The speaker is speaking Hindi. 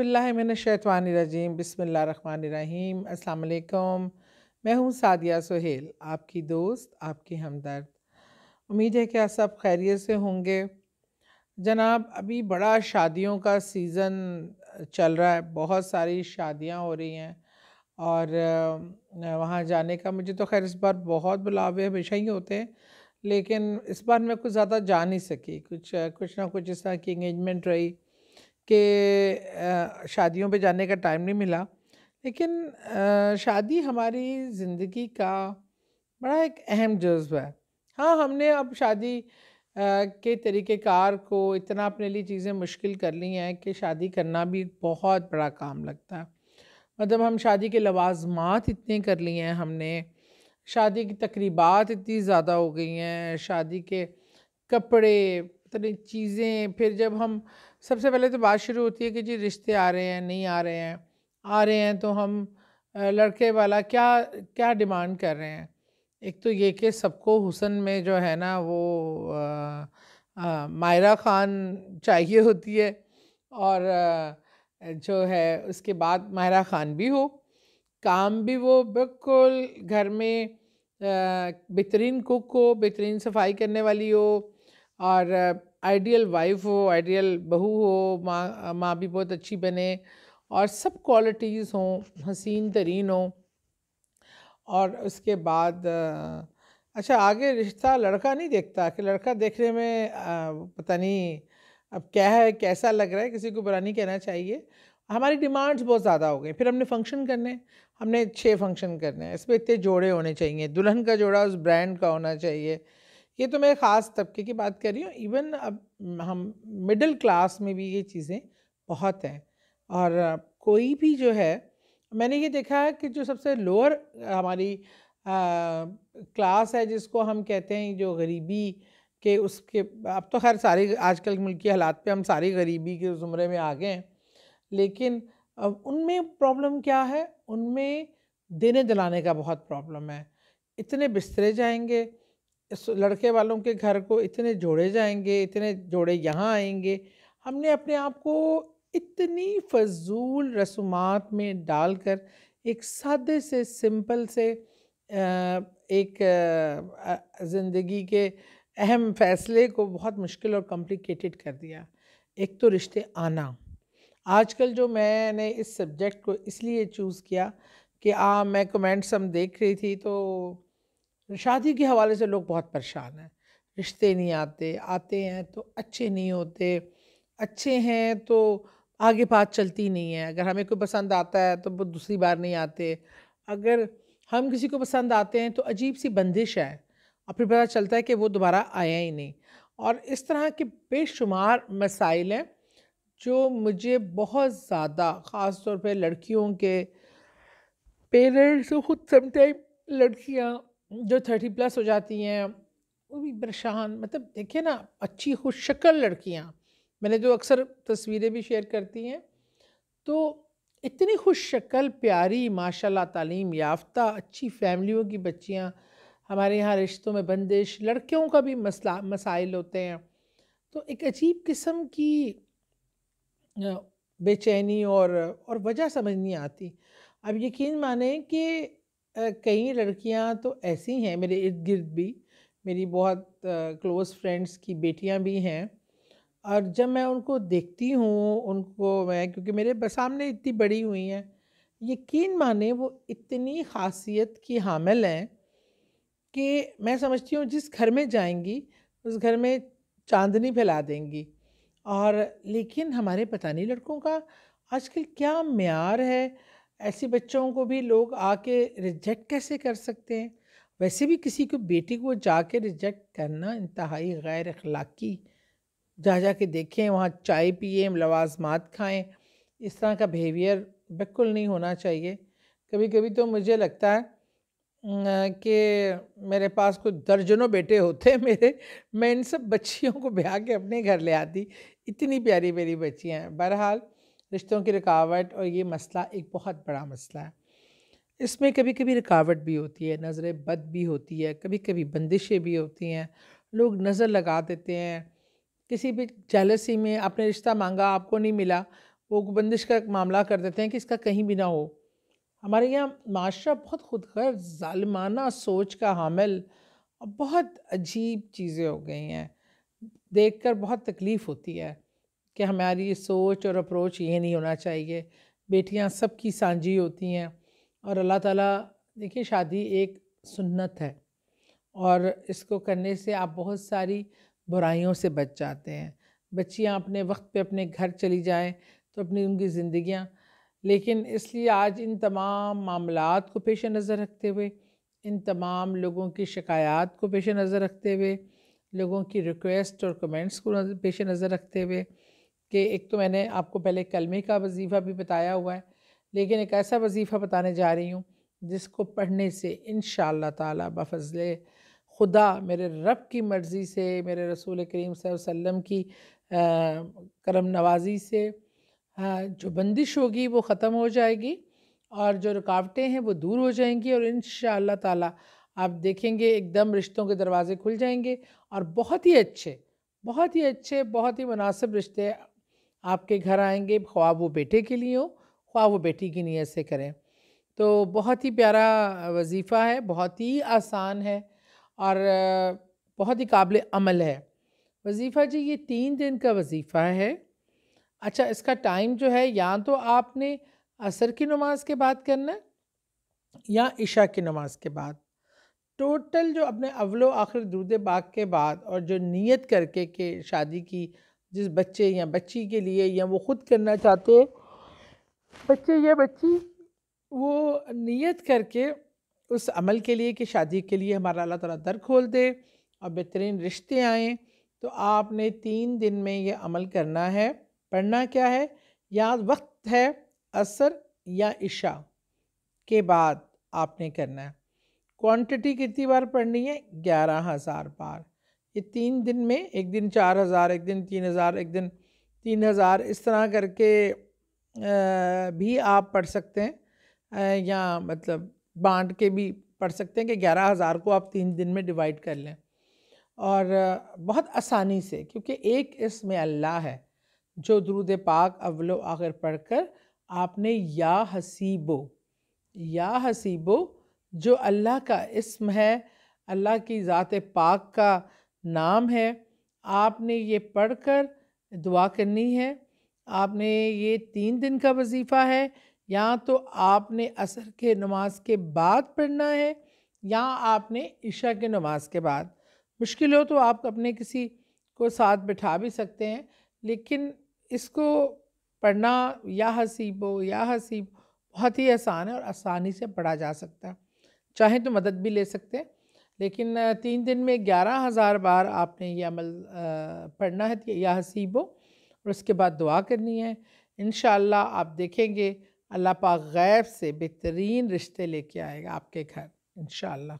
रजीम बिसमीम अल्लाम मैं हूँ सादिया सोहेल आपकी दोस्त आपकी हमदर्द उम्मीद है कि आप सब खैरियत से होंगे जनाब अभी बड़ा शादियों का सीज़न चल रहा है बहुत सारी शादियाँ हो रही हैं और वहाँ जाने का मुझे तो खैर इस बार बहुत बुलावे हमेशा ही होते हैं लेकिन इस बार मैं कुछ ज़्यादा जा नहीं सकी कुछ कुछ ना कुछ इस तरह की इंगेजमेंट रही कि शादियों पे जाने का टाइम नहीं मिला लेकिन शादी हमारी ज़िंदगी का बड़ा एक अहम जज्ब है हाँ हमने अब शादी के तरीक़ेकार को इतना अपने लिए चीज़ें मुश्किल कर ली हैं कि शादी करना भी बहुत बड़ा काम लगता है मतलब हम शादी के लवाजमात इतने कर लिए हैं हमने शादी की तकरीबात इतनी ज़्यादा हो गई हैं शादी के कपड़े इतनी चीज़ें फिर जब हम सबसे पहले तो बात शुरू होती है कि जी रिश्ते आ रहे हैं नहीं आ रहे हैं आ रहे हैं तो हम लड़के वाला क्या क्या डिमांड कर रहे हैं एक तो ये कि सबको हुसन में जो है ना वो आ, आ, मायरा ख़ान चाहिए होती है और आ, जो है उसके बाद मायरा ख़ान भी हो काम भी वो बिल्कुल घर में बेहतरीन कुक हो बेहतरीन सफाई करने वाली हो और आइडियल वाइफ हो आइडियल बहू हो माँ माँ भी बहुत अच्छी बने और सब क्वालिटीज़ हों हसीन तरीन हो और उसके बाद अच्छा आगे रिश्ता लड़का नहीं देखता कि लड़का देखने में पता नहीं अब क्या है कैसा लग रहा है किसी को बुरा नहीं कहना चाहिए हमारी डिमांड्स बहुत ज़्यादा हो गई फिर हमने फंक्शन करने हमने छः फंक्शन करने हैं इसमें इतने जोड़े होने चाहिए दुल्हन का जोड़ा उस ब्रांड का होना चाहिए ये तो मैं ख़ास तबके की बात कर रही हूँ इवन अब हम मिडिल क्लास में भी ये चीज़ें बहुत हैं और कोई भी जो है मैंने ये देखा है कि जो सबसे लोअर हमारी क्लास है जिसको हम कहते हैं जो गरीबी के उसके अब तो खैर सारे आजकल मुल्की हालात पे हम सारी गरीबी के ज़ुमरे में आ गए हैं लेकिन अब उनमें प्रॉब्लम क्या है उनमें देने दिलाने का बहुत प्रॉब्लम है इतने बिस्तरे जाएंगे इस लड़के वालों के घर को इतने जोड़े जाएंगे इतने जोड़े यहाँ आएंगे हमने अपने आप को इतनी फजूल रसूमात में डालकर एक सादे से सिंपल से एक ज़िंदगी के अहम फ़ैसले को बहुत मुश्किल और कॉम्प्लिकेटेड कर दिया एक तो रिश्ते आना आजकल जो मैंने इस सब्जेक्ट को इसलिए चूज़ किया कि आ हाँ, मैं कमेंट्स हम देख रही थी तो शादी के हवाले से लोग बहुत परेशान हैं रिश्ते नहीं आते आते हैं तो अच्छे नहीं होते अच्छे हैं तो आगे बात चलती नहीं है अगर हमें कोई पसंद आता है तो वो दूसरी बार नहीं आते अगर हम किसी को पसंद आते हैं तो अजीब सी बंदिश है और फिर पता चलता है कि वो दोबारा आया ही नहीं और इस तरह के बेशुमार मसाइल हैं जो मुझे बहुत ज़्यादा ख़ास तौर पर लड़कियों के पेरेंट्स ख़ुद समटाइम लड़कियाँ जो थर्टी प्लस हो जाती हैं वो भी परेशान मतलब देखिए ना अच्छी खुश शक्ल लड़कियाँ मैंने जो अक्सर तस्वीरें भी शेयर करती हैं तो इतनी खुश शक्ल प्यारी माशाल्लाह तालीम याफ्ता अच्छी फैमिलियों की बच्चियाँ हमारे यहाँ रिश्तों में बंदिश लड़कियों का भी मसला मसाइल होते हैं तो एक अजीब किस्म की बेचैनी और और वजह समझ नहीं आती अब यकीन माने कि कई लड़कियां तो ऐसी हैं मेरे इर्द गिर्द भी मेरी बहुत क्लोज़ फ्रेंड्स की बेटियां भी हैं और जब मैं उनको देखती हूँ उनको मैं क्योंकि मेरे सामने इतनी बड़ी हुई हैं यकीन माने वो इतनी खासियत की हामिल हैं कि मैं समझती हूँ जिस घर में जाएंगी उस घर में चांदनी फैला देंगी और लेकिन हमारे पता नहीं लड़कों का आजकल क्या मैार है ऐसे बच्चों को भी लोग आके रिजेक्ट कैसे कर सकते हैं वैसे भी किसी को बेटी को जाके रिजेक्ट करना इंतहाई गैर अखलाक़ी जा जा के देखें वहाँ चाय पिए लवाजमात खाएं इस तरह का बिहेवियर बिल्कुल नहीं होना चाहिए कभी कभी तो मुझे लगता है कि मेरे पास कुछ दर्जनों बेटे होते हैं मेरे मैं इन सब बच्चियों को ब्याह के अपने घर ले आती इतनी प्यारी मेरी बच्चियाँ हैं बहरहाल रिश्तों की रुकावट और ये मसला एक बहुत बड़ा मसला है इसमें कभी कभी रुकावट भी होती है नज़र बद भी होती है कभी कभी बंदिशें भी होती हैं लोग नज़र लगा देते हैं किसी भी जेलसी में आपने रिश्ता मांगा आपको नहीं मिला वो बंदिश का मामला कर देते हैं कि इसका कहीं भी ना हो हमारे यहाँ माशरा बहुत खुद ालमाना सोच का हामिल और बहुत अजीब चीज़ें हो गई हैं देखकर बहुत तकलीफ़ होती है कि हमारी सोच और अप्रोच ये नहीं होना चाहिए सब सबकी सांझी होती हैं और अल्लाह ताला देखिए शादी एक सुन्नत है और इसको करने से आप बहुत सारी बुराइयों से बच जाते हैं बच्चियाँ अपने वक्त पे अपने घर चली जाएं तो अपनी उनकी ज़िंदियाँ लेकिन इसलिए आज इन तमाम मामला को पेश नज़र रखते हुए इन तमाम लोगों की शिकायत को पेश नज़र रखते हुए लोगों की रिक्वेस्ट और कमेंट्स को पेश नज़र रखते हुए कि एक तो मैंने आपको पहले कलमे का वजीफ़ा भी बताया हुआ है लेकिन एक ऐसा वजीफ़ा बताने जा रही हूँ जिसको पढ़ने से इन ताला बफजल खुदा मेरे रब की मर्ज़ी से मेरे रसूल करीम वसल्लम की करम नवाजी से जो बंदिश होगी वो ख़त्म हो जाएगी और जो रुकावटें हैं वो दूर हो जाएंगी और इन ताला आप देखेंगे एकदम रिश्तों के दरवाज़े खुल जाएंगे और बहुत ही अच्छे बहुत ही अच्छे बहुत ही मुनासिब रिश्ते आपके घर आएंगे ख्वाब वो बेटे के लिए हो ख्वाब वो बेटी की नीयत से करें तो बहुत ही प्यारा वजीफ़ा है बहुत ही आसान है और बहुत ही काबिल अमल है वजीफ़ा जी ये तीन दिन का वजीफ़ा है अच्छा इसका टाइम जो है या तो आपने असर की नमाज के बाद करना या इशा की नमाज के बाद टोटल जो अपने अवलो आखिर दूध बाग के बाद और जो नियत करके के शादी की जिस बच्चे या बच्ची के लिए या वो ख़ुद करना चाहते बच्चे या बच्ची वो नियत करके उस अमल के लिए कि शादी के लिए हमारा अल्लाह ताला दर खोल दे और बेहतरीन रिश्ते आएँ तो आपने तीन दिन में ये अमल करना है पढ़ना क्या है या वक्त है असर या इशा के बाद आपने करना है क्वांटिटी कितनी बार पढ़नी है ग्यारह हज़ार बार ये तीन दिन में एक दिन चार हज़ार एक दिन तीन हज़ार एक दिन तीन हज़ार इस तरह करके भी आप पढ़ सकते हैं या मतलब बांट के भी पढ़ सकते हैं कि ग्यारह हज़ार को आप तीन दिन में डिवाइड कर लें और बहुत आसानी से क्योंकि एक इसमें अल्लाह है जो दरूद पाक अव्वल आखिर पढ़ कर आपने या हसीबो या हसीबो जो अल्लाह का इसम है अल्लाह की ज़ात पाक का नाम है आपने ये पढ़कर दुआ करनी है आपने ये तीन दिन का वजीफ़ा है या तो आपने असर के नमाज के बाद पढ़ना है या आपने ईशा के नमाज के बाद मुश्किल हो तो आप अपने किसी को साथ बिठा भी सकते हैं लेकिन इसको पढ़ना या हसीबो या हसीब बहुत ही आसान है और आसानी से पढ़ा जा सकता है चाहे तो मदद भी ले सकते हैं लेकिन तीन दिन में ग्यारह हज़ार बार आपने ये अमल पढ़ना है या हसीबो और उसके बाद दुआ करनी है इन आप देखेंगे अल्लाह पाक गैब से बेहतरीन रिश्ते लेके आएगा आपके घर इन